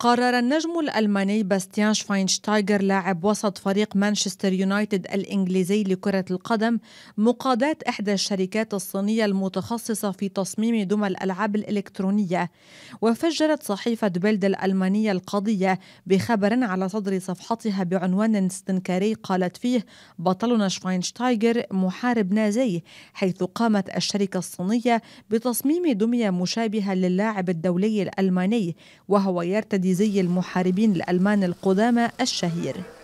قرر النجم الألماني باستيان شفاينشتايجر لاعب وسط فريق مانشستر يونايتد الإنجليزي لكرة القدم مقاضاة إحدى الشركات الصينية المتخصصة في تصميم دمى الألعاب الإلكترونية وفجرت صحيفة بيلد الألمانية القضية بخبر على صدر صفحتها بعنوان استنكاري قالت فيه بطلنا شفاينشتايجر محارب نازي حيث قامت الشركة الصينية بتصميم دمية مشابهة للاعب الدولي الألماني وهو يرتدي زي المحاربين الألمان القدامى الشهير